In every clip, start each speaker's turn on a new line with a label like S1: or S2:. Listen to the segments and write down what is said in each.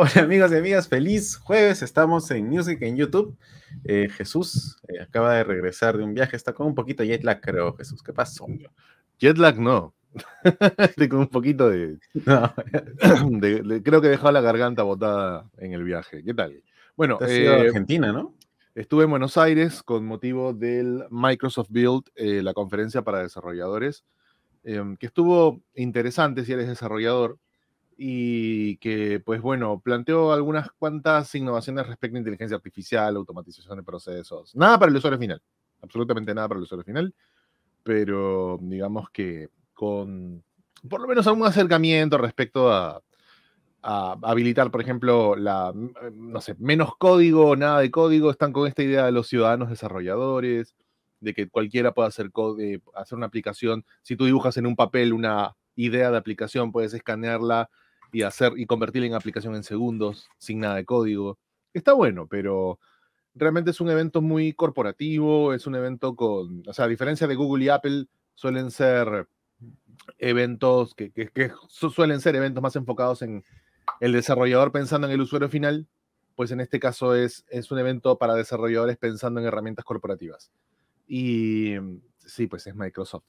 S1: Hola amigos y amigas, feliz jueves. Estamos en Music en YouTube. Eh, Jesús eh, acaba de regresar de un viaje, está con un poquito de jet lag, creo. Jesús, ¿qué pasó?
S2: Jet lag no. Estoy con un poquito de, Creo que he la garganta botada en el viaje. ¿Qué tal? Bueno, eh, Argentina, ¿no? Estuve en Buenos Aires con motivo del Microsoft Build, la conferencia para desarrolladores, em, que estuvo interesante si eres desarrollador y que, pues bueno, planteó algunas cuantas innovaciones respecto a inteligencia artificial, automatización de procesos. Nada para el usuario final, absolutamente nada para el usuario final, pero digamos que con por lo menos algún acercamiento respecto a, habilitar, por ejemplo, la, mm, eh, no sé, menos código, nada de código, están con esta idea de los ciudadanos desarrolladores, de que cualquiera pueda hacer, eh, hacer una aplicación. Si tú dibujas en un papel una idea de aplicación, puedes escanearla y hacer y convertirla en aplicación en segundos, sin nada de código. Está bueno, pero realmente es un evento muy corporativo, es un evento con, o sea, a diferencia de Google y Apple, suelen ser eventos que, suelen ser eventos más enfocados en el desarrollador pensando en el usuario final, pues en este caso es, es un evento para desarrolladores pensando en herramientas corporativas. Y sí, pues es Microsoft.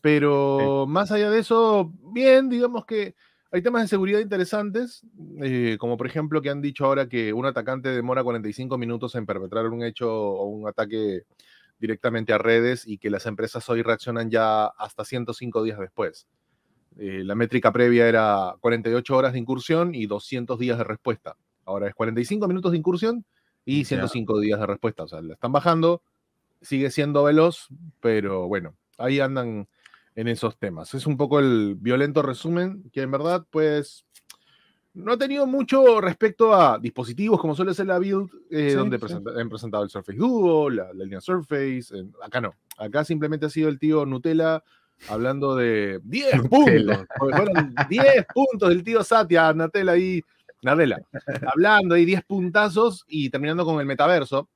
S2: Pero más allá de eso, bien, digamos que hay temas de seguridad interesantes, eh, como por ejemplo que han dicho ahora que un atacante demora 45 minutos en perpetrar un hecho o un ataque directamente a redes y que las empresas hoy reaccionan ya hasta 105 días después. Eh, la métrica previa era 48 horas de incursión y 200 días de respuesta. Ahora es 45 minutos de incursión y 105 días de respuesta. O sea, la están bajando, sigue siendo veloz, pero bueno, ahí andan en esos temas. Es un poco el violento resumen que en verdad, pues, no ha tenido mucho respecto a dispositivos como suele ser la build, eh, donde han presentado el Surface Duo, la, línea Surface. acá no. Acá simplemente ha sido el tío Nutella hablando de 10 puntos. 10 puntos del tío Satya, Nutella y Nadella. Hablando y 10 puntazos y terminando con el metaverso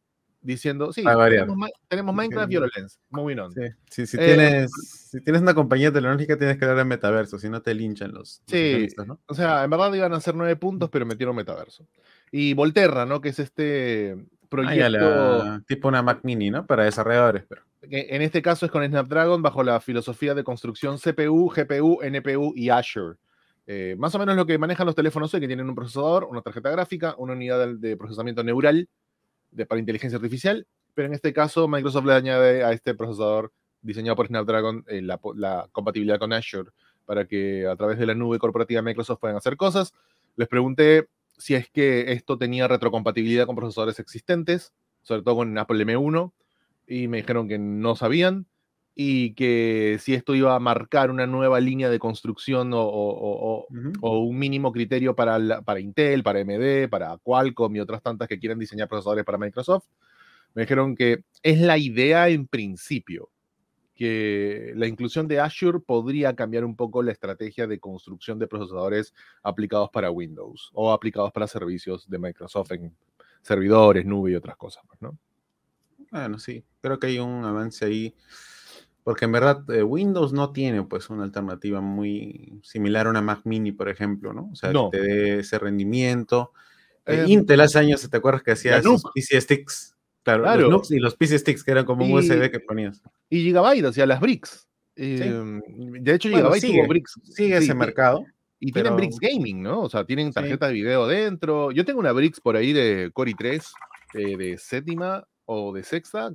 S2: diciendo, sí, tenemos, tenemos, Minecraft HoloLens. moving on.
S1: Sí, si, eh, tienes, si tienes una
S2: compañía tecnológica
S1: tienes que hablar en metaverso, si no te linchan los, sí, O
S2: sea, en verdad iban a ser nueve puntos, pero metieron metaverso. Y Volterra, ¿no? Que es este ah, proyecto... tipo una Mac Mini, ¿no? Para desarrolladores, pero... En este caso es con Snapdragon bajo la filosofía de construcción CPU, GPU, NPU y Azure. Eh, más o menos lo que manejan los teléfonos hoy, que tienen un procesador, una tarjeta gráfica, una unidad de procesamiento neural, para inteligencia artificial, pero en este caso Microsoft le añade a este procesador diseñado por Snapdragon eh, la, la, compatibilidad con Azure para que a través de la nube corporativa Microsoft puedan hacer cosas. Les pregunté si es que esto tenía retrocompatibilidad con procesadores existentes, sobre todo con Apple M1, y me dijeron que no sabían y que si esto iba a marcar una nueva línea de construcción o, un mínimo criterio para, para Intel, para AMD, para Qualcomm y otras tantas que quieren diseñar procesadores para Microsoft, me dijeron que es la idea en principio, que la inclusión de Azure podría cambiar un poco la estrategia de construcción de procesadores aplicados para Windows o aplicados para servicios de Microsoft en servidores, nube y otras cosas. Pues, ¿no?
S1: Bueno, sí, creo que hay un avance ahí porque en verdad eh, Windows no tiene pues una alternativa muy similar a una Mac Mini, por ejemplo, ¿no? O sea, no. que te dé ese rendimiento. Eh, em, Intel hace años, ¿te acuerdas que hacías PC Sticks? Claro, y los PC Sticks, que eran como un USB que ponías.
S2: Y Gigabyte, o sea, las Bricks. Em, de hecho, Gigabyte sigue, tuvo ese mercado. Y tienen Bricks Gaming, ¿no? O sea, tienen tarjeta de video dentro. Yo tengo una Bricks por ahí de Core i3, eh, de séptima o de sexta,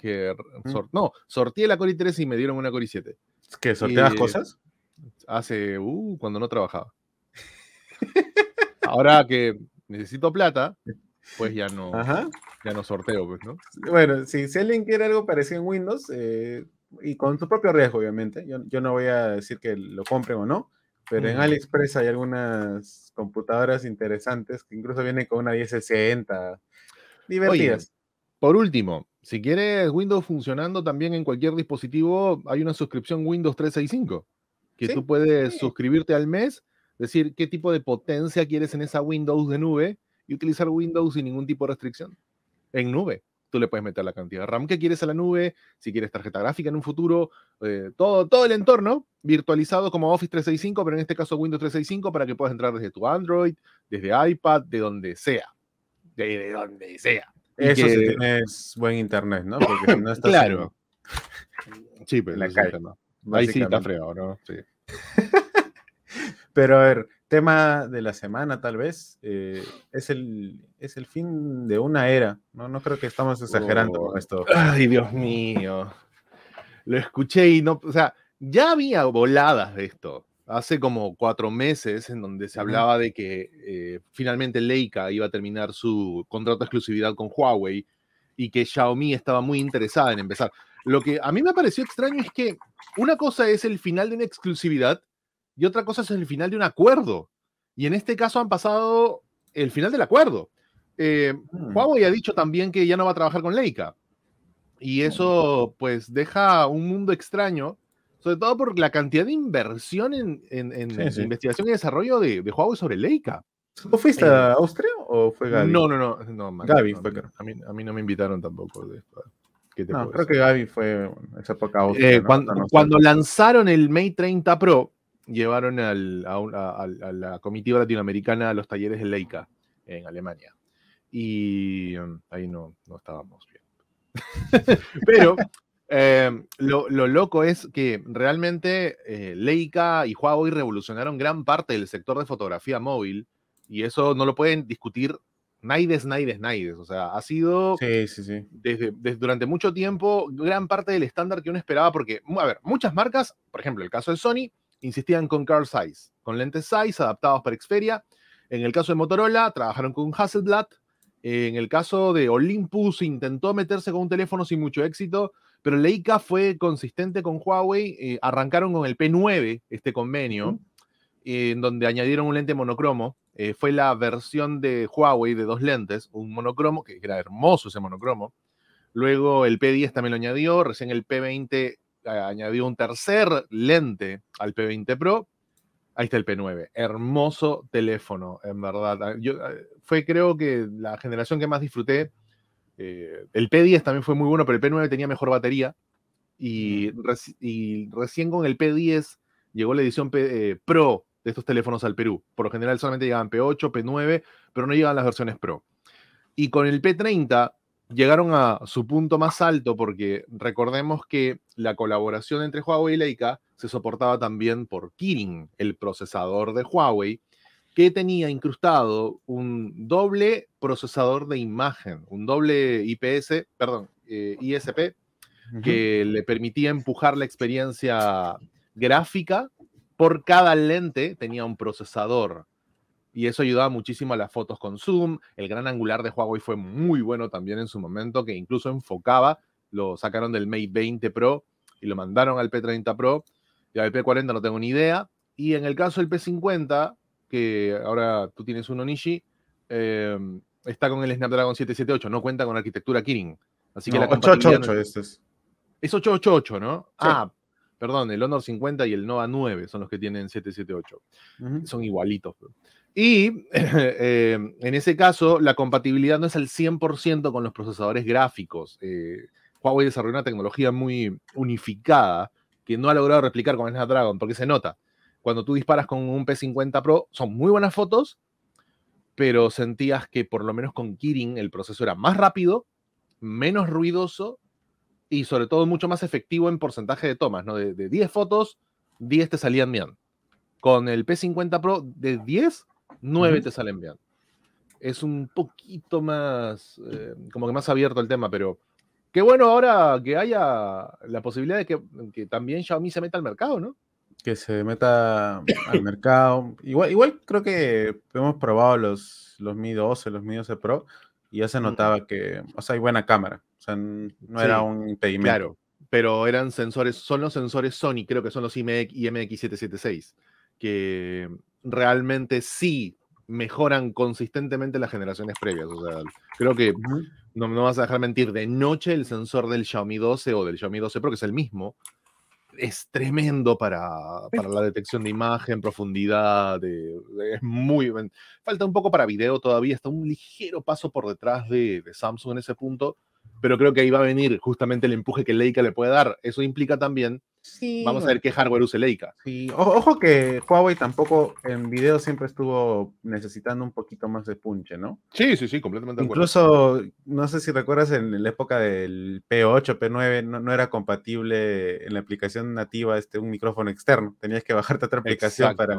S2: que mm. no, sorteé la Cori 3 y me dieron una Cori 7. ¿Qué? ¿Sorteabas cosas? Hace, uh, cuando no trabajaba. Ahora que necesito plata, pues ya no, ya no sorteo, pues, ¿no?
S1: Bueno, si, alguien quiere algo parecido en Windows, eh, y con su propio riesgo, obviamente, yo, yo, no voy a decir que lo compren o no, pero en AliExpress hay algunas computadoras
S2: interesantes que incluso vienen con una 1060,
S1: divertidas.
S2: por último, si quieres Windows funcionando también en cualquier dispositivo, hay una suscripción Windows 365, que tú puedes suscribirte al mes, decir qué tipo de potencia quieres en esa Windows de nube y utilizar Windows sin ningún tipo de restricción. En nube, tú le puedes meter la cantidad de RAM que quieres a la nube, si quieres tarjeta gráfica en un futuro, eh, todo, todo el entorno virtualizado como Office 365, pero en este caso Windows 365 para que puedas entrar desde tu Android, desde iPad, de donde sea. de donde sea. Eso si tienes
S1: buen internet, ¿no? Porque no estás. Claro. Sí, pero pues, la no Ahí sí está fregado, ¿no? Sí. pero a ver, tema de la semana, tal vez. Eh, es, el, es el fin de una era. No, no creo que estamos exagerando con oh. esto. Ay, Dios
S2: mío. Lo escuché y no. O sea, ya había voladas de esto hace como cuatro meses en donde se hablaba de que eh, finalmente Leica iba a terminar su contrato de exclusividad con Huawei y que Xiaomi estaba muy interesada en empezar. Lo que a mí me pareció extraño es que una cosa es el final de una exclusividad y otra cosa es el final de un acuerdo. Y en este caso han pasado el final del acuerdo. Eh, mm. Huawei ha dicho también que ya no va a trabajar con Leica. Y eso pues deja un mundo extraño sobre todo por la cantidad de inversión en, en, investigación y desarrollo de, de Huawei sobre Leica. ¿Tú fuiste a eh, Austria o fue Gaby? No, no, no. Gaby fue. a, mí, no me invitaron tampoco. creo que Gaby fue eh, cuando, lanzaron el Mate 30 Pro, llevaron a, la comitiva latinoamericana a los talleres de Leica en Alemania. Y mm, ahí no, no estábamos bien. Pero Em, lo, loco es que realmente eh, Leica y Huawei revolucionaron gran parte del sector de fotografía móvil y eso no lo pueden discutir Naides, Naides, Naides. O sea, ha sido durante mucho tiempo gran parte del estándar que uno esperaba porque, a ver, muchas marcas, por ejemplo, el caso de Sony, insistían con Carl Zeiss, con lentes Zeiss adaptados para Xperia. En el caso de Motorola, trabajaron con Hasselblad. En el caso de Olympus, intentó meterse con un teléfono sin mucho éxito pero Leica fue consistente con Huawei. Eh, arrancaron con el P9 este convenio, eh, en donde añadieron un lente monocromo. Eh, fue la versión de Huawei de dos lentes, un monocromo, que era hermoso ese monocromo. Luego el P10 también lo añadió, recién el P20 añadió un tercer lente al P20 Pro. Ahí está el P9, hermoso teléfono, en verdad. Ah, yo, ah, fue creo que la generación que más disfruté eh, el P10 también fue muy bueno, pero el P9 tenía mejor batería. Y, mm. y recién con el P10 llegó la edición eh, Pro de estos teléfonos al Perú. Por lo general solamente llegaban P8, P9, pero no llegaban las versiones Pro. Y con el P30 llegaron a su punto más alto porque recordemos que la colaboración entre Huawei y Leica se soportaba también por Kirin, el procesador de Huawei, que tenía incrustado un doble procesador de imagen, un doble IPS, perdón, eh, ISP, que le permitía empujar la experiencia gráfica. Por cada lente tenía un procesador y eso ayudaba muchísimo a las fotos con zoom. El gran angular de Huawei fue muy bueno también en su momento, que incluso enfocaba, lo sacaron del Mate 20 Pro y lo mandaron al P30 Pro. Y al P40 no tengo ni idea. Y en el caso del P50, que ahora tú tienes un Onishi, em, está con el Snapdragon 778, no cuenta con arquitectura Kirin. Así que 888 no es, es. 888, ¿no? Ah, perdón, el Honor 50 y el Nova 9 son los que tienen 778. Son igualitos. Y em, en ese caso, la compatibilidad no es al 100% con los procesadores gráficos. Eh, Huawei desarrolló una tecnología muy unificada que no ha logrado replicar con el Snapdragon, porque se nota cuando tú disparas con un P50 Pro, son muy buenas fotos, pero sentías que por lo menos con Kirin el proceso era más rápido, menos ruidoso y sobre todo mucho más efectivo en porcentaje de tomas, ¿no? De, 10 fotos, 10 te salían bien. Con el P50 Pro de 10, 9 te salen bien. Es un poquito más, eh, como que más abierto el tema, pero qué bueno ahora que haya la posibilidad de que, que también Xiaomi se meta al mercado, ¿no? que se meta
S1: al mercado. Igual, igual creo que hemos probado los, los Mi 12, los Mi 12 Pro, y ya se notaba que, o sea, hay buena cámara. O
S2: sea, no era un impedimento. Claro, pero eran sensores, son los sensores Sony, creo que son los IMX, mx 776 que realmente sí mejoran consistentemente las generaciones previas. O sea, creo que no, no vas a dejar mentir, de noche el sensor del Xiaomi 12 o del Xiaomi 12 Pro, que es el mismo, es tremendo para, para la detección de imagen, profundidad, de, es muy... Falta un poco para video todavía, está un ligero paso por detrás de, de, Samsung en ese punto, pero creo que ahí va a venir justamente el empuje que Leica le puede dar. Eso implica también Vamos a ver qué hardware usa Leica.
S1: Sí, ojo que Huawei tampoco en video siempre estuvo necesitando un poquito más de punche, ¿no? Sí, sí, sí, completamente de acuerdo.
S2: Incluso,
S1: no sé si recuerdas en la época del P8, P9, no, era compatible en la aplicación nativa este, un micrófono externo. Tenías que bajarte a otra aplicación para,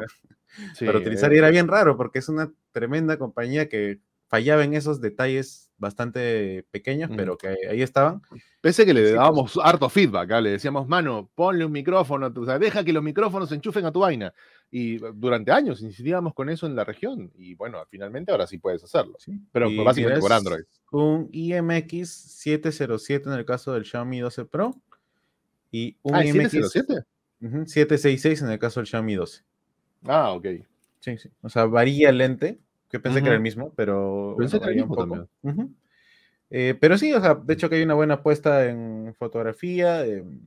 S1: utilizar. y era bien raro porque es una
S2: tremenda compañía que fallaba en esos detalles bastante pequeños, pero que ahí estaban. Pese que le dábamos harto feedback, ¿ah? le decíamos, mano, ponle un micrófono, o sea, deja que los micrófonos se enchufen a tu vaina. Y eh, durante años incidíamos con eso en la región. Y bueno, finalmente ahora sí puedes hacerlo. Pero básicamente por Android. Un
S1: IMX
S2: 707
S1: en el caso del Xiaomi 12 Pro. Y un IMX 707? 766 en el caso del Xiaomi 12. Ah, ok. Sí, sí. O sea, varía lente, que pensé que era el mismo, pero... Eh, pero sí, o sea, de hecho que hay una buena apuesta en fotografía em,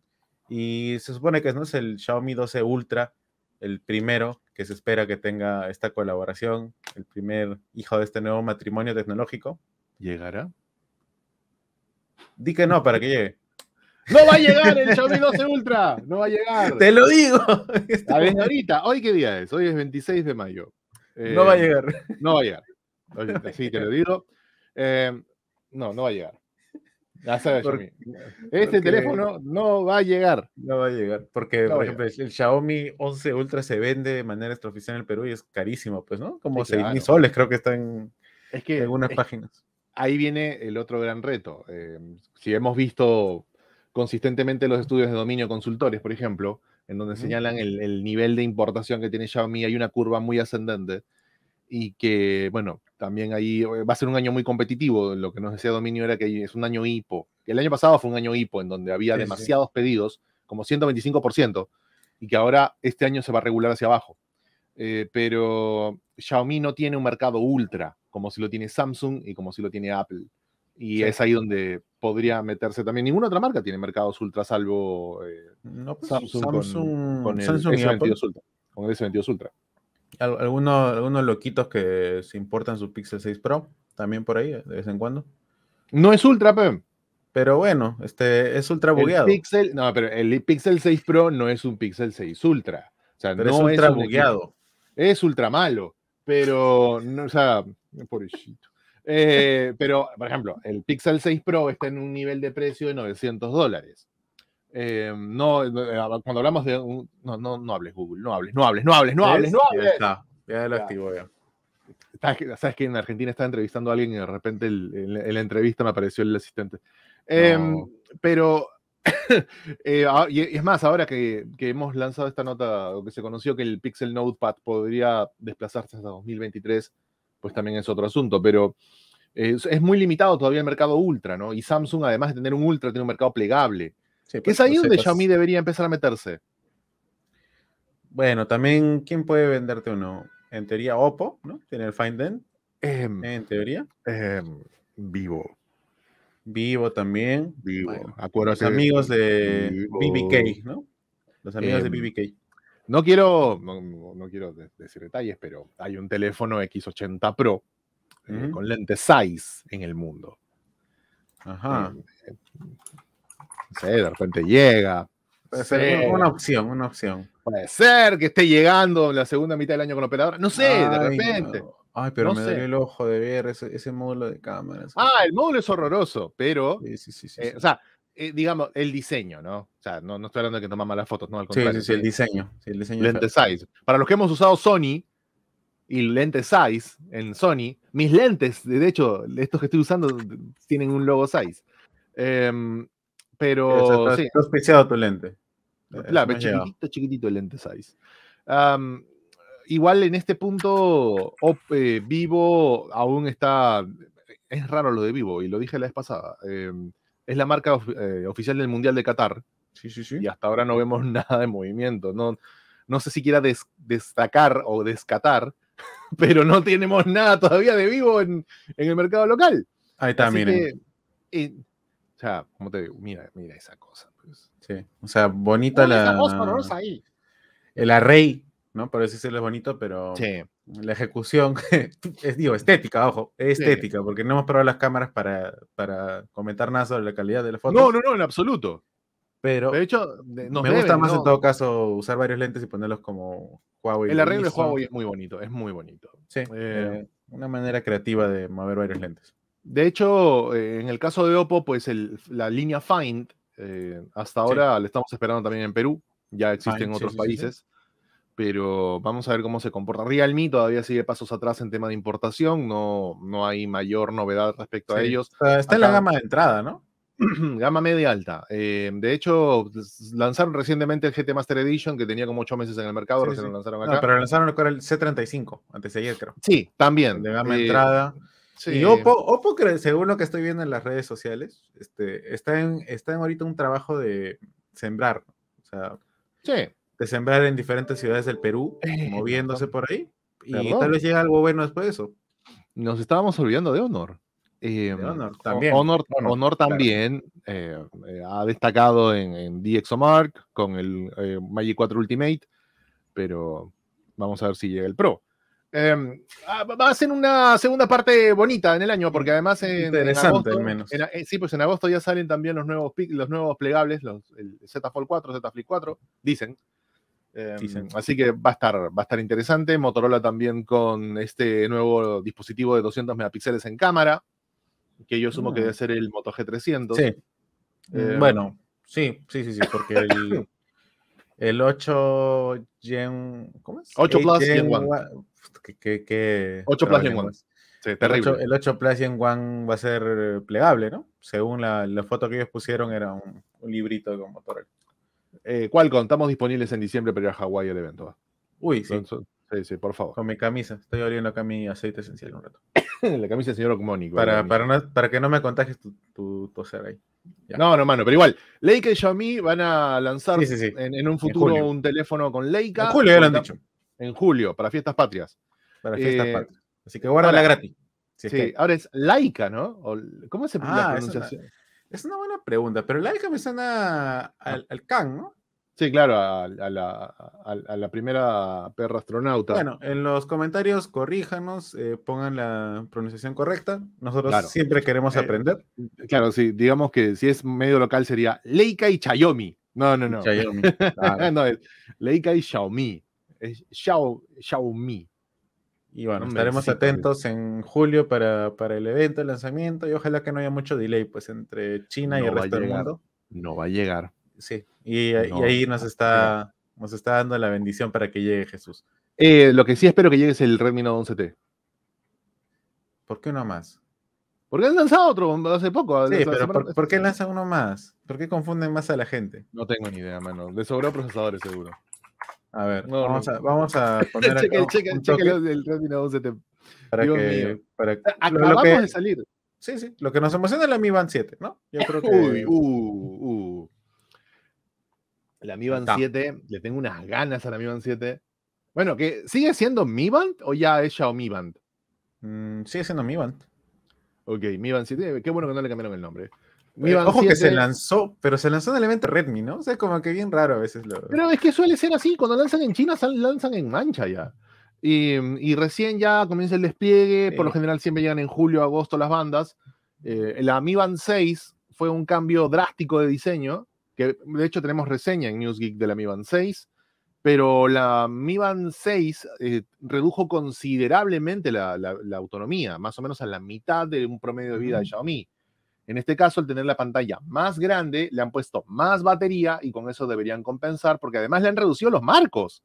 S1: y se supone que ¿no? es el Xiaomi 12 Ultra, el primero que se espera que tenga esta colaboración, el primer hijo de este nuevo matrimonio tecnológico. ¿Llegará?
S2: Di que no, para que llegue. No va a llegar el Xiaomi 12 Ultra. No va a llegar. Te lo digo. está ver, ahorita, hoy qué día es? Hoy es 26 de mayo no va a eh, llegar. No va a llegar. Sí, te lo digo. Eh, no, no va a llegar. este teléfono no va a llegar. No va a llegar. Porque, por ejemplo, el
S1: Xiaomi 11 Ultra se vende de manera extraoficial en el Perú y es carísimo, pues, ¿no? Como seis mil soles, creo que está en, es que, algunas páginas.
S2: Ahí viene el otro gran reto. Eh, si hemos visto consistentemente los estudios de dominio consultores, por ejemplo, en donde señalan el, nivel de importación que tiene Xiaomi. Hay una curva muy ascendente y que, bueno, también ahí eh, va a ser un año muy competitivo. Lo que nos decía Dominio era que es un año hipo. El año pasado fue un año hipo en donde había demasiados pedidos, como 125%, y que ahora este año se va a regular hacia abajo. Eh, pero Xiaomi no tiene un mercado ultra, como si lo tiene Samsung y como si lo tiene Apple. Y es ahí donde podría meterse también. Ninguna otra marca tiene mercados ultra salvo eh, pues, Samsung, con, el S22 Ultra. Con el S22 Ultra. Algunos, algunos loquitos que se
S1: importan su Pixel 6 Pro, también por ahí, de vez en cuando.
S2: No es Ultra,
S1: Pero bueno, este es ultra bugueado. El
S2: Pixel, no, pero el Pixel 6 Pro no es un Pixel 6 Ultra. O sea, no es ultra es bugueado. Es ultra malo, pero o sea, pobrecito. Eh, pero, por ejemplo, el Pixel 6 Pro está en un nivel de precio de 900 dólares. Eh, eh, no, cuando hablamos de no, no, hables Google, no hables, no hables, no hables, no hables, no Ya está, ya lo activo ya. Sabes que en Argentina estaba entrevistando a alguien y de repente en la entrevista me apareció el asistente. Em, pero, ah, y es más, ahora que, que, hemos lanzado esta nota, o que se conoció que el Pixel Notepad podría desplazarse hasta 2023 pues también es otro asunto, pero es, muy limitado todavía el mercado ultra, ¿no? Y Samsung, además de tener un ultra, tiene un mercado plegable. Pues, es ahí donde pues. Xiaomi debería empezar a meterse.
S1: Bueno, también, ¿quién puede venderte uno? En teoría, Oppo, ¿no? Tiene el Find N. Em, en teoría. Em, vivo. Vivo también.
S2: Vivo. Bueno, Los amigos de BBK, ¿no? Los amigos de em, BBK. No quiero, no, quiero decir detalles, pero hay un teléfono X80 Pro eh, con lente 6 en el mundo. Ajá. Eh, eh, no sé, de repente llega. Puede ser una opción, una opción. Puede ser que esté llegando la segunda mitad del año con la operadora. No sé, de repente. Ay, pero me sé. el ojo de ver ese, módulo de cámara. Ah, el módulo es horroroso, pero. Sí, sí, sí. o sea, eh, digamos, el diseño, ¿no? O sea, no, estoy hablando de que tomamos las fotos, no, Sí, sí, sí el diseño. Sí, el diseño lente size. Para los que hemos usado Sony y lente size en Sony, mis lentes, de hecho, estos que estoy usando tienen un logo size. Em, pero. especializado
S1: tu lente. Ah, claro, chiquitito,
S2: chiquitito el lente size. igual en este punto, eh, Vivo aún está. Es raro lo de Vivo, y lo dije la vez pasada. Em, es la marca eh, oficial del Mundial de Qatar. Sí, sí, sí. Y hasta ahora no vemos nada de movimiento. No, no sé si quiera destacar o descatar,
S1: pero no
S2: tenemos nada todavía de vivo en, en el mercado local. Ahí está, eh, o sea, como te digo, mira, mira esa cosa. Pues. Sí,
S1: o sea, bonita la. El array, ¿no? Por ser es bonito, pero. Sí la ejecución, es, digo, estética, ojo, estética, porque no hemos probado las cámaras para, para comentar nada sobre la calidad de la foto. No, no, no, en absoluto. Pero, de hecho,
S2: me gusta más en todo
S1: caso usar varios lentes y ponerlos como Huawei. El arreglo de Huawei es muy bonito, es muy bonito. Sí, eh, eh, una manera creativa de mover varios lentes.
S2: De hecho, eh, en el caso de Oppo, pues la línea Find, hasta ahora la estamos esperando también en Perú, ya existen otros países pero vamos a ver cómo se comporta. Realme todavía sigue pasos atrás en tema de importación, no, no hay mayor novedad respecto a ellos. Está en la gama de entrada, ¿no? gama media alta. Eh, de hecho, lanzaron recientemente el GT Master Edition, que tenía como ocho meses en el mercado, recién lo lanzaron acá. pero lanzaron el C35,
S1: antes de ayer, creo.
S2: Sí, también. De gama de eh, entrada. Y
S1: Oppo, según lo que estoy viendo en las redes sociales, este, está, en, está en ahorita un trabajo de sembrar. O sea, sí de sembrar
S2: en diferentes ciudades del Perú, moviéndose por ahí. Y tal vez
S1: llega algo bueno después de eso.
S2: Nos estábamos olvidando de Honor. Em, Honor también. Honor, Honor, también eh, eh, ha destacado en, en DxOMark con el eh, Magic 4 Ultimate, pero vamos a ver si llega el Pro. Em, ah, va a ser una segunda parte bonita en el año, porque además en, agosto, al menos. sí, pues en agosto ya salen también los nuevos, los nuevos plegables, los, el Z Fold 4, Z Flip 4, dicen. Em, así que va a estar, va a estar interesante. Motorola también con este nuevo dispositivo de 200 megapíxeles en cámara, que yo sumo que ah. debe ser el Moto G300. Sí. Em, bueno, sí, sí, sí, sí, porque el, 8
S1: Gen. ¿Cómo es? 8 Plus Gen 1. 8 Plus Gen 1. El 8, Plus Gen 1 va a ser plegable, ¿no? Según la, foto que ellos pusieron, era un, un librito con Motorola.
S2: ¿Cuál? Eh, Contamos disponibles en diciembre para ir a Hawái el evento. Uy, sí. sí, sí, por favor. Con mi camisa, estoy abriendo acá mi aceite esencial un rato. la camisa del señor Mónico. Para, para, para, que no
S1: me contagies tu, tu ahí.
S2: No, no, mano, pero igual, Leica y Xiaomi van a lanzar En, en, un futuro un teléfono con Leica. En julio, ya lo han dicho. En julio, para fiestas patrias. Para fiestas eh, patrias. Así que guárdala la gratis. ahora es Leica, ¿no? ¿Cómo se pone ah, la pronunciación? Es una buena pregunta, pero hija me suena al, al ¿no? Sí, claro, a, la, primera perra astronauta. Bueno,
S1: en los comentarios corríjanos, eh, pongan la pronunciación correcta.
S2: Nosotros siempre queremos eh, aprender. claro, sí, digamos que si es medio local sería Leica y Chayomi. No, no, no. Chayomi. no, es Leica y Xiaomi. Es Xiao, Xiaomi. Y bueno, estaremos atentos
S1: en julio para, el evento, el lanzamiento, y ojalá que no haya mucho delay, pues, entre China y el resto del mundo. No va a llegar. Sí, y, ahí nos está, nos está dando la bendición para que llegue Jesús.
S2: Eh, lo que sí espero que llegue es el Redmi Note 11T.
S1: ¿Por qué uno más?
S2: Porque han lanzado otro hace poco. Sí, pero por, qué lanzan
S1: uno más? ¿Por qué confunden más a la gente?
S2: No tengo ni idea, mano. Le sobró procesadores, seguro.
S1: A ver, vamos, A, poner acá cheque, un cheque el Redmi Para
S2: que, Acabamos de salir. Sí, sí. Lo que nos emociona es la Mi Band 7,
S1: ¿no? Yo creo que. Uh,
S2: uh. La Mi Band 7, le tengo unas ganas a la Mi Band 7. Bueno, ¿sigue siendo Mi Band o ya es Xiaomi Band? Mm, sigue siendo Mi Band. Ok, Mi Band 7. Qué bueno que no le cambiaron el nombre. Eh, ojo que se lanzó, pero se lanzó en el evento Redmi, ¿no? O sea, como que bien raro a veces lo. Pero es que suele ser así, cuando lanzan en China, lanzan en mancha ya. Y, recién ya comienza el despliegue, por lo general siempre llegan en julio, agosto las bandas. Eh, la Mi Band 6 fue un cambio drástico de diseño, que de hecho tenemos reseña en News Geek de la Mi Band 6, pero la Mi Band 6 eh, redujo considerablemente la, autonomía, más o menos a la mitad de un promedio de vida de mm. Xiaomi. En este caso, al tener la pantalla más grande, le han puesto más batería y con eso deberían compensar, porque además le han reducido los marcos.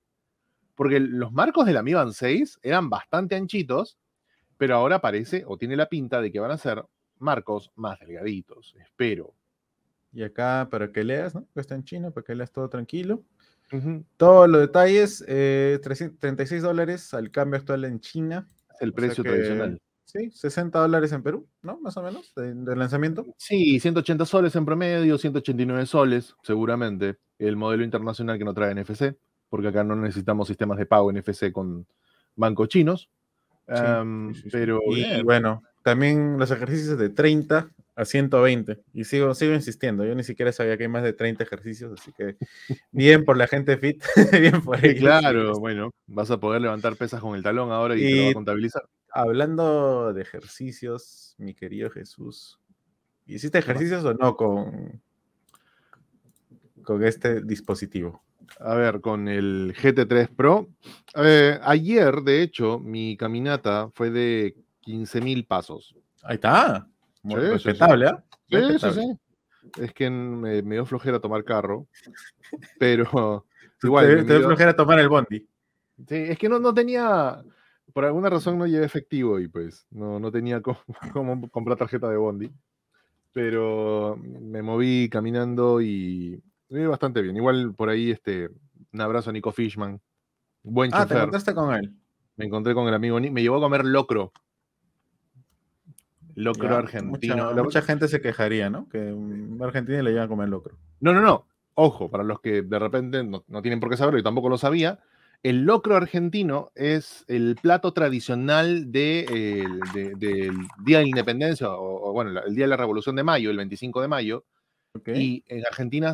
S2: Porque los marcos la Mi Band 6 eran bastante anchitos, pero ahora parece o tiene la pinta de que van a ser marcos más delgaditos. Espero. Y acá para que leas, ¿no?
S1: Está en China, para que leas todo tranquilo. Todos los detalles, 36 eh, dólares al cambio actual en China. El precio tradicional. Sí, 60 dólares en Perú, ¿no? Más o menos, de, lanzamiento.
S2: Sí, 180 soles en promedio, 189 soles, seguramente, el modelo internacional que no trae NFC, porque acá no necesitamos sistemas de pago NFC con bancos chinos.
S1: pero bueno, también los ejercicios de 30 a 120. Y sigo, sigo insistiendo, yo ni siquiera sabía que hay más de 30 ejercicios, así que bien por la gente fit, bien por ahí. Claro,
S2: bueno, vas a poder levantar pesas con el talón ahora y, te lo va a contabilizar hablando de ejercicios, mi querido Jesús,
S1: ¿hiciste ejercicios o no con,
S2: con este dispositivo? A ver, con el GT3 Pro. Eh, ayer, de hecho, mi caminata fue de 15.000 pasos. Ahí está. Muy respetable, ¿ah? Es que me, dio flojera tomar carro, pero Te, dio flojera tomar el bondi. Sí, es que no, no tenía, por alguna razón no llevé efectivo y pues no, no tenía cómo, comprar tarjeta de Bondi. Pero me moví caminando y me bastante bien. Igual por ahí este, un abrazo a Nico Fishman. Buen ah, ¿te encontraste con él? Me encontré con el amigo Nick. Me llevó a comer locro. Locro argentino. Mucha,
S1: gente se quejaría, ¿no? Que a
S2: Argentina le llevan a comer locro. No, no, no. Ojo, para los que de repente no, no tienen por qué saberlo, y tampoco lo sabía, el locro argentino es el plato tradicional eh, del Día de la Independencia, o, bueno, el Día de la Revolución de Mayo, el 25 de mayo. Y en Argentina,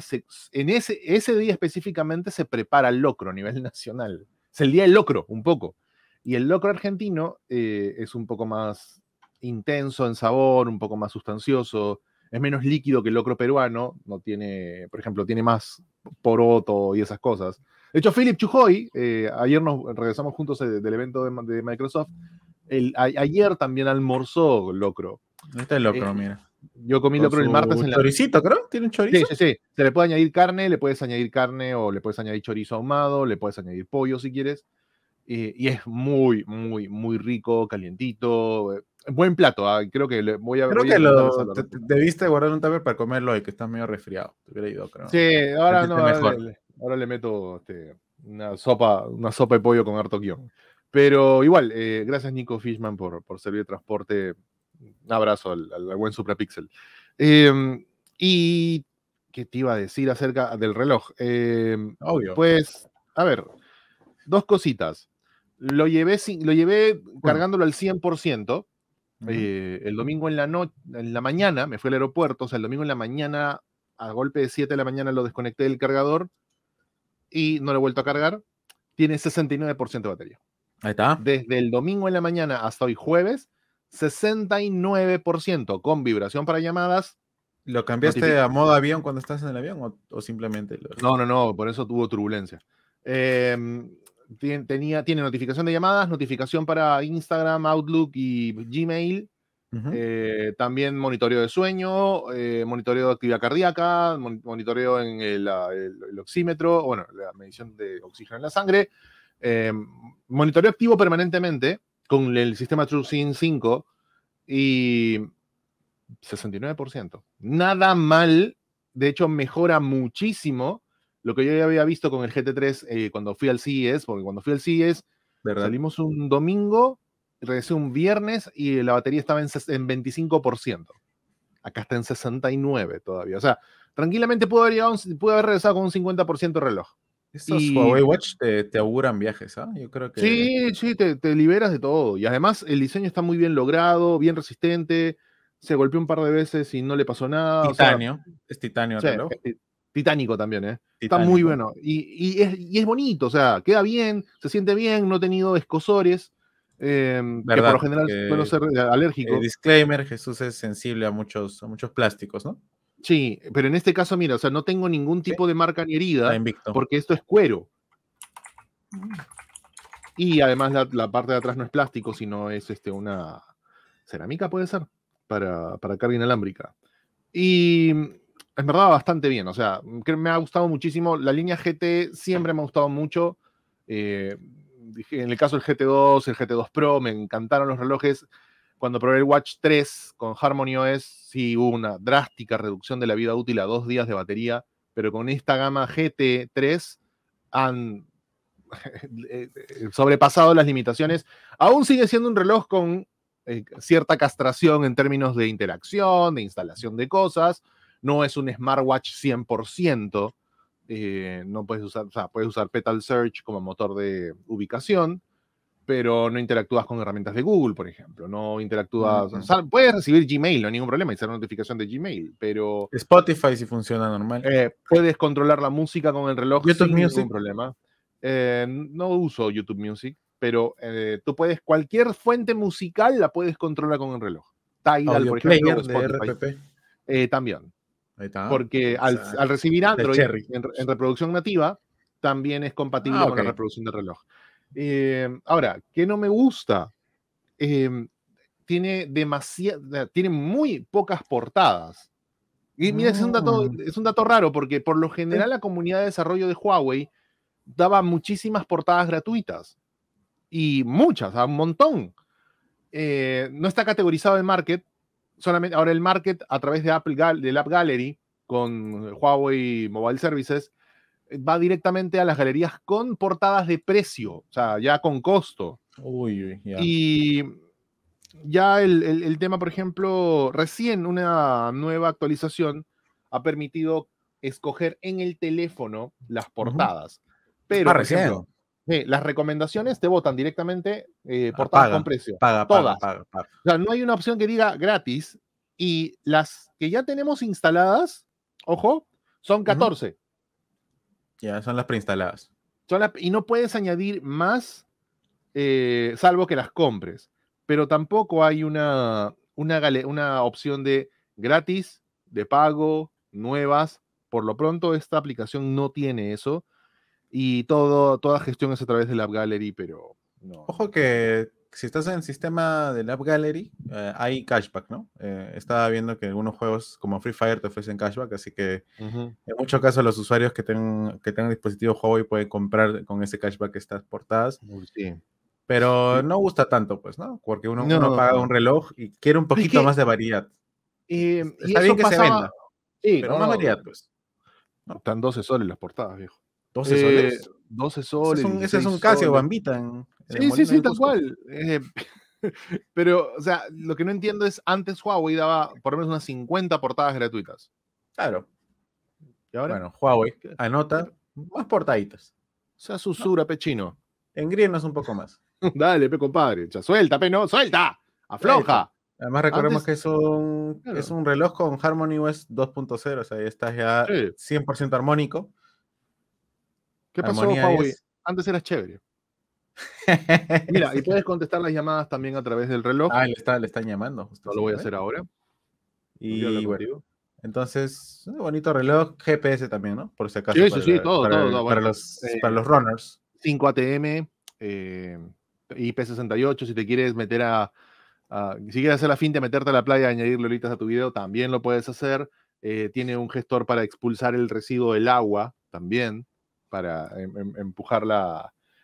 S2: en ese, día específicamente se prepara el locro a nivel nacional. Es el Día del Locro, un poco. Y el locro argentino eh, es un poco más intenso en sabor, un poco más sustancioso, es menos líquido que el locro peruano, no tiene, por ejemplo, tiene más poroto y esas cosas. De hecho, Philip Chujoy, eh, ayer nos regresamos juntos eh, del evento de, Microsoft, ayer también almorzó locro. Este es locro, eh, mira. Yo comí locro el martes en la. Choricito,
S1: creo. ¿Tiene un chorizo? Sí, sí,
S2: sí. Se le puede añadir carne, le puedes añadir carne o le puedes añadir chorizo ahumado, le puedes añadir pollo si quieres. y es muy, muy, muy rico, calientito. Buen plato, ah, creo que le voy a Creo que lo, te, debiste
S1: guardar un tupper para comerlo y que
S2: está medio resfriado. Te hubiera ido, creo. Sí, ahora no ahora le meto este, una, sopa, una sopa de pollo con harto guión. Pero igual, eh, gracias Nico Fishman por, por servir de transporte. Un abrazo al, buen Suprapixel. Eh, y, ¿qué te iba a decir acerca del reloj? Em, Obvio. Pues, a ver, dos cositas. Lo llevé, lo llevé cargándolo al 100%. Eh, el domingo en la, noche en la mañana me fui al aeropuerto, o sea, el domingo en la mañana, a golpe de 7 de la mañana lo desconecté del cargador, y no lo he vuelto a cargar, tiene 69% de batería. Ahí está. Desde el domingo en la mañana hasta hoy jueves, 69% con vibración para llamadas. ¿Lo cambiaste a modo avión cuando estás en el avión o, simplemente? No, no, no, por eso tuvo turbulencia. Em, tenía, tiene notificación de llamadas, notificación para Instagram, Outlook y Gmail, eh, también monitoreo de sueño, eh, monitoreo de actividad cardíaca, monitoreo en el, oxímetro, bueno, la medición de oxígeno en la sangre, em, monitoreo activo permanentemente con el sistema TrueSync 5 y 69%. Nada mal, de hecho mejora muchísimo lo que yo ya había visto con el GT3 eh, cuando fui al CES, porque cuando fui al CES salimos un domingo regresé un viernes y la batería estaba en, 25%. Acá está en 69 todavía. O sea, tranquilamente pude haber, llegado haber regresado con un 50% reloj. Estos Huawei Watch
S1: te, auguran viajes, ¿ah? Yo creo que.
S2: Sí, sí, te, liberas de todo. Y además, el diseño está muy bien logrado, bien resistente. Se golpeó un par de veces y no le pasó nada. Titanio. es titanio, titánico también, ¿eh? Está muy bueno. Y, y, es, y, es, bonito, o sea, queda bien, se siente bien, no he tenido escosores. Eh, que por lo general suelo ser eh, alérgico. disclaimer, Jesús es sensible a muchos, muchos plásticos, ¿no? Sí, pero en este caso, mira, o sea, no tengo ningún tipo de marca ni herida, porque esto es cuero. Mm. Y además la, parte de atrás no es plástico, sino es este, una cerámica, puede ser, para, para carga inalámbrica. Y mm, es verdad bastante bien, o sea, mm, me ha gustado muchísimo. La línea GT siempre me ha gustado mucho. Eh, en el caso del GT2, el GT2 Pro, me encantaron los relojes. Cuando probé el Watch 3 con Harmony OS, sí hubo una drástica reducción de la vida útil a dos días de batería, pero con esta gama GT3 han eh, eh, sobrepasado las limitaciones. Aún sigue siendo un reloj con eh, cierta castración en términos de interacción, de instalación de cosas. No es un smartwatch 100%, eh, no puedes usar, o sea, puedes usar Petal Search como motor de ubicación, pero no interactúas con herramientas de Google, por ejemplo. No mm, interactúas, mm. puedes recibir Gmail, no hay ningún problema, Y hacer notificación de Gmail, pero... Spotify si funciona normal. Eh, puedes controlar la música con el reloj YouTube sin problema. Eh, no uso YouTube Music, pero tú puedes, cualquier fuente musical la puedes controlar con el reloj. Tidal, por ejemplo, también. Porque al, recibir Android en, reproducción nativa, también es compatible ah, con la reproducción de reloj. Eh, ahora, ¿qué no me gusta? Eh, tiene eh, tiene muy pocas portadas. Y mira, es, un dato, mm. es un dato raro porque por lo general la comunidad de desarrollo de Huawei daba muchísimas portadas gratuitas. Y muchas, a un montón. no está categorizado en market, ahora el market a través de Apple del App Gallery con Huawei Mobile Services eh, va directamente a las galerías con portadas de precio, o sea, ya con costo. Y ya el, tema, por ejemplo, recién una nueva actualización ha permitido escoger en el teléfono las portadas. Pero, ah, recién las recomendaciones te votan directamente eh, por paga, con precio. o sea, no hay una opción que diga gratis. Y las que ya tenemos instaladas, ojo, son 14. Ya, son las preinstaladas. y no puedes añadir más, eh, salvo que las compres. Pero tampoco hay una, una opción de gratis, de pago, nuevas. Por lo pronto, esta aplicación no tiene eso y todo, toda gestión es a través del App Gallery, pero Ojo que si estás en el sistema del App Gallery,
S1: eh, hay cashback, ¿no? Eh, estaba viendo que algunos juegos como Free Fire te ofrecen cashback, así que en muchos casos los usuarios que tengan, que tengan dispositivo Huawei pueden comprar con ese cashback estas portadas. Sí. Pero no gusta tanto, pues, ¿no? Porque uno, paga un reloj y quiere un poquito más de variedad.
S2: Está y bien que se venda, sí, pero más variedad, pues. Están 12 soles las portadas, viejo. 12 eh, soles. soles. Ese es un, Bambita. sí, sí, sí, tal cual. Eh, pero, o sea, lo que no entiendo es, antes Huawei daba por lo menos unas 50 portadas gratuitas. Claro. ¿Y ahora? Bueno, Huawei anota más portaditas. O sea, susura,
S1: pechino. pechino. Engríenos un poco más. Dale, pe compadre. Ya, suelta, pe, no, suelta. Afloja. Además recordemos que es un, es un reloj con Harmony OS 2.0, o sea, ahí
S2: estás ya 100% armónico.
S1: ¿Qué pasó, Paui?
S2: Antes era chévere. Mira, y puedes contestar las llamadas también a través del reloj. Ah, le, le están llamando. lo voy a hacer ahora. Y bueno,
S1: entonces, bonito reloj, GPS también, ¿no? Por si acaso. Sí, para, sí, todo, todo, los, eh, para los runners.
S2: 5 ATM, IP68, si te quieres meter a, Si quieres hacer la finta, meterte a la playa, añadir lolitas a tu video, también lo puedes hacer. Eh, tiene un gestor para expulsar el residuo del agua, también para em, em, empujar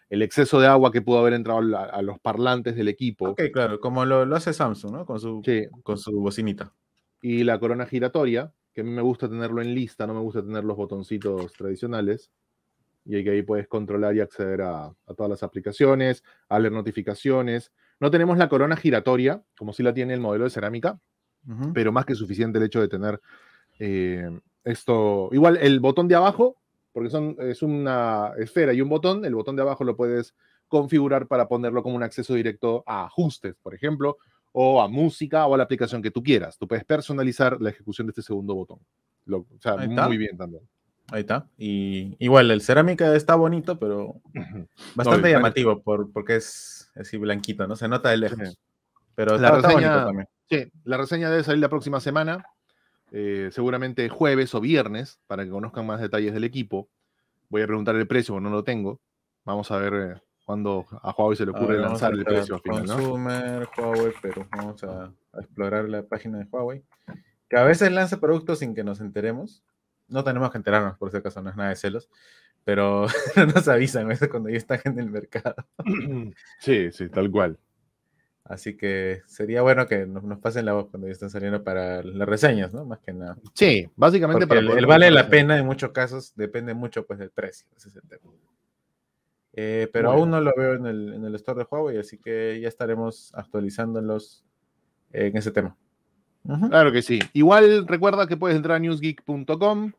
S2: el exceso de agua que pudo haber entrado a los parlantes del equipo. Ok, claro, como lo, hace Samsung, ¿no? Con su, con su bocinita. Y la corona giratoria, que a mí me gusta tenerlo en lista, no me gusta tener los botoncitos tradicionales. Y que ahí puedes controlar y acceder a, todas las aplicaciones, a leer notificaciones. No tenemos la corona giratoria, como sí la tiene el modelo de cerámica, pero más que suficiente el hecho de tener eh, esto. Igual el botón de abajo porque son, es una esfera y un botón, el botón de abajo lo puedes configurar para ponerlo como un acceso directo a ajustes, por ejemplo, o a música o a la aplicación que tú quieras. Tú puedes personalizar la ejecución de este segundo botón. Lo, o sea, muy bien también. Ahí está. Y igual, el cerámica está bonito, pero
S1: bastante llamativo por, porque es así blanquito, ¿no? Se nota el eje. Pero la reseña, está también.
S2: Sí, la reseña debe salir la próxima semana. Eh, seguramente jueves o viernes, para que conozcan más detalles del equipo. Voy a preguntar el precio, porque no lo tengo. Vamos a ver cuando eh, cuándo a Huawei se le ocurre lanzar el precio al final.
S1: Huawei Vamos a, explorar la página de Huawei, que a veces lanza productos sin que nos enteremos. No tenemos que enterarnos, por si acaso, no es nada de celos. Pero nos avisan a veces cuando ya están en el mercado. Sí, sí, tal cual. Así que sería bueno que nos, pasen la voz cuando ya están saliendo para las reseñas, ¿no? Más que nada.
S2: Sí, básicamente para... El, vale la pena
S1: en muchos casos depende mucho pues del precio. Eh, pero aún no lo veo en el, store de Huawei, así que ya estaremos actualizándolos eh, en ese tema.
S2: Claro que sí. Igual recuerda que puedes entrar a newsgeek.com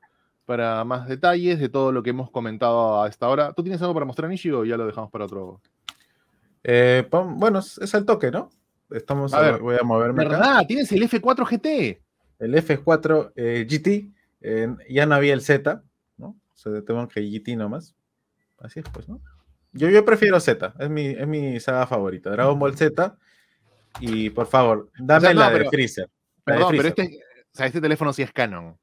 S2: para más detalles de todo lo que hemos comentado hasta ahora. ¿Tú tienes algo para mostrar, Nishi, o ya lo dejamos para otro?
S1: Eh, bueno, es el toque, ¿no? Estamos a, voy a moverme. ¿Verdad? Tienes el F4 GT. El F4 eh, GT. Eh, ya no había el Z, ¿no? Se tengo que GT nomás. Así es, pues, ¿no? Yo, yo prefiero Z, es mi, es mi saga favorita. Dragon Ball Z. Y por favor, dame la, de Freezer, perdón, pero este,
S2: este teléfono sí es Canon.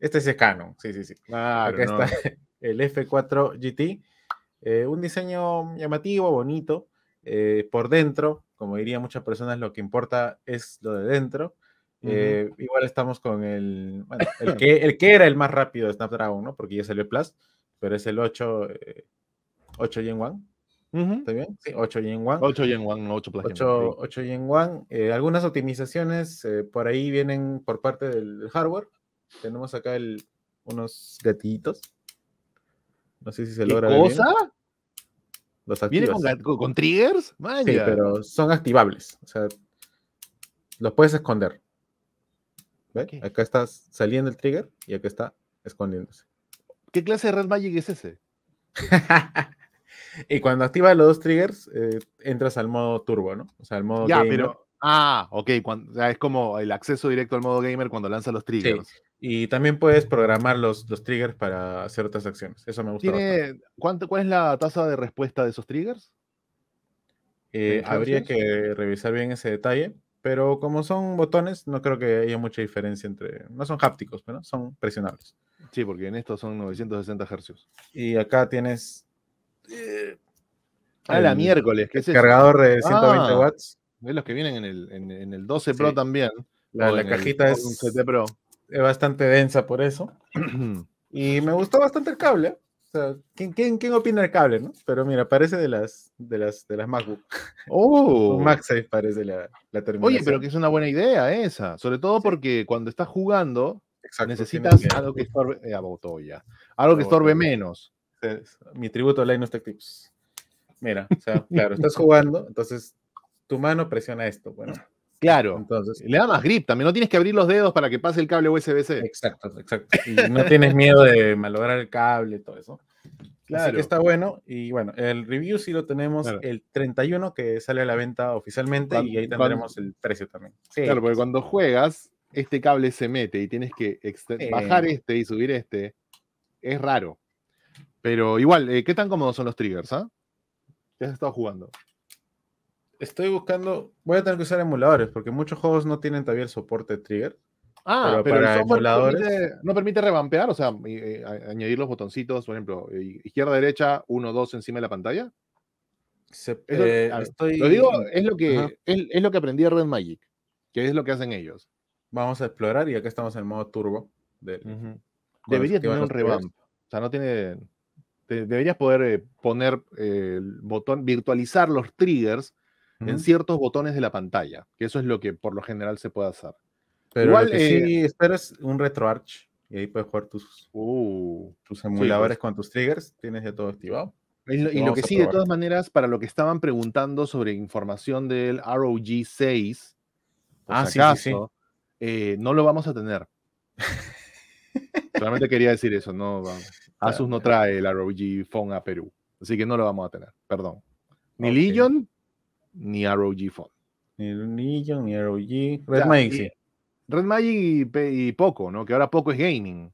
S1: Este sí es Canon, sí, sí, sí. Ah, Acá está el F4 GT. un diseño llamativo, bonito eh, por dentro, como diría muchas personas, lo que importa es lo de dentro. Eh, Igual estamos con el, bueno, el, que, el que era el más rápido de Snapdragon, ¿no? Porque ya salió el Plus, pero es el 8, eh, 8 Gen 1. ¿Está bien? Sí, 8 Gen 1. 8 Gen 1, 8 Plus. 8, 8 Gen 1. Eh, algunas optimizaciones eh, por ahí vienen por parte del hardware. Tenemos acá el, unos gatillitos. No sé si se logra. ¿Qué cosa? Bien. ¿Viene con, triggers? Sí, pero son activables. O sea, los puedes esconder. ¿Ve? Acá está saliendo el trigger y acá está escondiéndose.
S2: ¿Qué clase de Red Magic es ese?
S1: y cuando activas los dos triggers, eh, entras al modo turbo, ¿no? O sea, al modo. Ya, pero Ah, ok, es como el acceso directo al modo gamer cuando lanza los triggers. Y también puedes programar los, los triggers para hacer otras acciones. Eso me gusta.
S2: ¿Cuál es la tasa de respuesta de esos triggers?
S1: Eh, habría que revisar bien ese detalle, pero como son botones, no creo que haya mucha diferencia entre... No son hápticos, pero son presionables.
S2: Sí, porque en estos son 960 Hz. Y acá tienes... Eh, ah, la miércoles, que es Cargador de 120 W ah. watts es los que vienen en el, en, el 12 Pro también. La, cajita es, Pro.
S1: es bastante densa por eso. y me gustó bastante el cable. ¿quién, quién, quién opina el cable, no? Pero mira,
S2: parece de las, de las, de las MacBook.
S1: Oh.
S2: MagSafe parece la, la terminación. Oye, pero que es una buena idea esa. Sobre todo porque cuando estás jugando, necesitas algo que estorbe, eh, algo que estorbe menos. Mi tributo a Linus Tech Tips. Mira, o sea, claro, estás jugando,
S1: entonces tu mano presiona esto. Bueno.
S2: Claro. Entonces, le da más grip, también no tienes que abrir los dedos para que pase el cable USB-C. Exacto, exacto. Y no tienes miedo de malograr el cable, todo eso. Claro. Así que está bueno. Y bueno, el
S1: review sí lo tenemos el 31, que sale a la venta oficialmente, y ahí tendremos el
S2: precio también. claro, porque cuando juegas, este cable se mete y tienes que bajar este y subir este. Es raro. Pero igual, eh, ¿qué tan cómodos son los triggers? ¿ah? ¿Qué has estado jugando? estoy buscando. Voy a tener que usar emuladores, porque muchos juegos no tienen todavía el soporte trigger. Ah, pero, emuladores... no permite revampear, o sea, eh, añadir los botoncitos, por ejemplo, eh, izquierda, derecha, uno, dos encima de la pantalla. Eh, lo, digo, es lo que es, lo que aprendí de Red Magic, que es lo que hacen ellos. Vamos a explorar y acá estamos en el modo turbo.
S1: De, tener un revamp.
S2: O sea, no tiene. deberías poder poner el botón, virtualizar los triggers en ciertos botones de la pantalla, que eso es lo que por lo general se puede hacer. Pero Igual, eh
S1: esperas un RetroArch y ahí puedes jugar
S2: tus, uh, tus pues. emuladores con tus triggers, tienes ya todo activado. Y lo, que sí, de todas maneras, para lo que estaban preguntando sobre información del ROG 6, ah, eh, no lo vamos a tener. Solamente quería decir eso, no Asus no trae el ROG Phone a Perú, así que no lo vamos a tener, perdón. Ni Legion, ni ROG Phone. Ni Legion, ni ROG. Red Magic, sí. Red Magic y, Poco, ¿no? Que ahora Poco es gaming.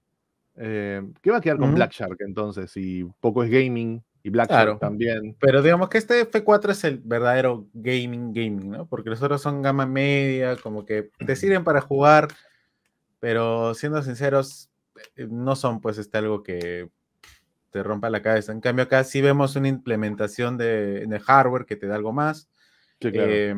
S2: Eh, ¿Qué va a quedar con Black Shark entonces? y Poco es gaming y Black Shark también.
S1: Pero digamos que este F4 es el verdadero gaming, gaming, ¿no? Porque los otros son gama media, como que te sirven para jugar, pero siendo sinceros, eh, no son pues este algo que te rompa la cabeza. En cambio, acá sí vemos una implementación de, de hardware que te da algo más eh,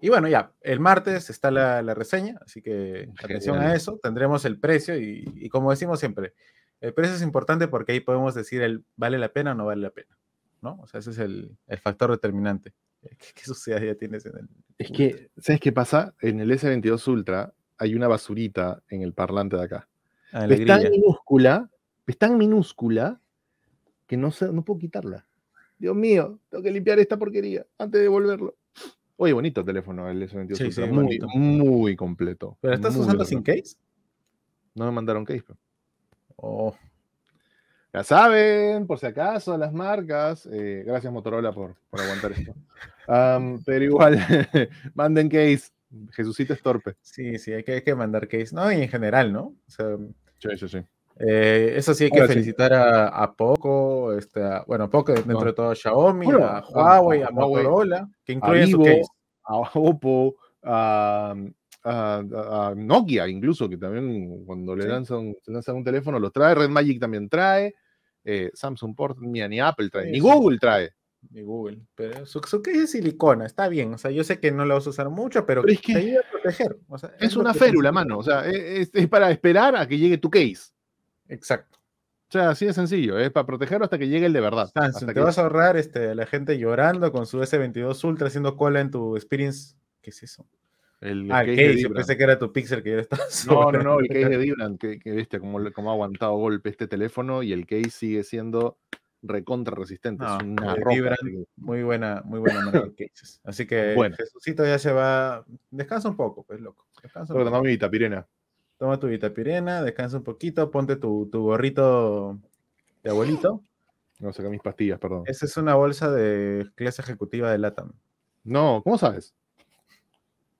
S1: y bueno, ya, el martes está la, reseña, así que atención a eso, tendremos el precio y, como decimos siempre, el precio es importante porque ahí podemos decir el vale la pena o no vale la pena, ¿no? sea, ese es el, factor determinante. ¿Qué, sucede ya tienes en el...
S2: Es que, ¿sabes qué pasa? En el S22 Ultra hay una basurita en el parlante de acá. Ah, es tan minúscula, es tan minúscula que no, no puedo quitarla. Dios mío, tengo que limpiar esta porquería antes de devolverlo. Oye, bonito teléfono el s muy, completo. ¿Pero estás usando sin case? No me mandaron case. Pero... Oh. Ya saben, por si acaso, las marcas. Eh, gracias Motorola por, aguantar esto. pero igual, manden case. Jesucito es torpe. Sí, sí, hay que, que mandar case. No, y en general, ¿no? O sí, sí, sí.
S1: Eh, eso sí hay que felicitar a, Poco, este, bueno, Poco dentro ah. de todo a
S2: Xiaomi, a Huawei, a, Motorola,
S1: que incluye a, Vivo, su
S2: a Oppo, a, Nokia incluso, que también cuando le lanzan, un teléfono lo trae, Red Magic también trae, eh, Samsung Port, ni, ni Apple trae, ni Google trae. Ni Google, pero su, case es silicona, está bien, o sea, yo sé que no lo vas a usar mucho, pero, es que te ayuda a proteger. es, una férula, mano, o sea, e, es para esperar a que llegue tu case. Exacto. O sea, así de sencillo, es para protegerlo hasta que llegue el de verdad. Ah, te vas a ahorrar este,
S1: la gente llorando con su S22 Ultra haciendo cola en tu Experience. ¿Qué es eso?
S2: El ah, case de yo pensé que era tu Pixel que ya está. No, no, no, el case de Dibran, que, viste cómo, ha aguantado golpe este teléfono y el case sigue siendo recontra resistente.
S1: muy buena, muy buena
S2: Así que bueno.
S1: Jesucito ya se va. Descansa un poco, pues loco. Descansa un poco. pirena toma tu pirena, descansa un poquito, ponte tu, gorrito de abuelito. No, saca mis pastillas, perdón. Esa es una bolsa de clase ejecutiva de LATAM. No, ¿cómo sabes?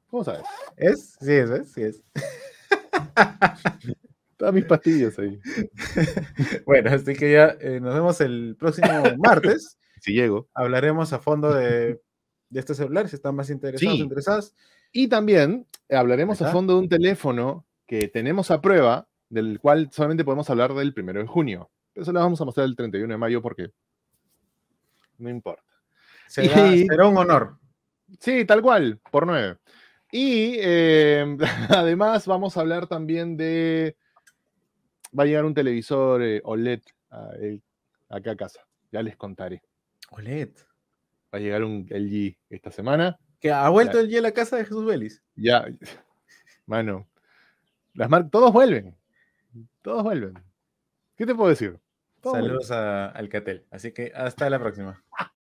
S1: ¿Cómo sabes? ¿Es? Sí, es, es, sí es. Todas mis pastillas ahí. bueno, así que ya eh, nos vemos el próximo martes. si llego.
S2: Hablaremos a fondo de, de este celular, si están más interesados, sí. Y también hablaremos a fondo de un teléfono que tenemos a prueba, del cual solamente podemos hablar del primero de junio. Eso lo vamos a mostrar el 31 de mayo porque no importa. Será, un honor. Sí, tal cual, por nueve. Y eh, además vamos a hablar también de... Va a llegar un televisor eh, OLED acá a casa. Ya les contaré. OLED. Va a llegar un LG esta semana. Que ha vuelto el G a la casa de Jesús Vélez. Ya. Mano, las todos vuelven. Todos vuelven. ¿Qué te puedo decir? Saludos al a Así que hasta la próxima.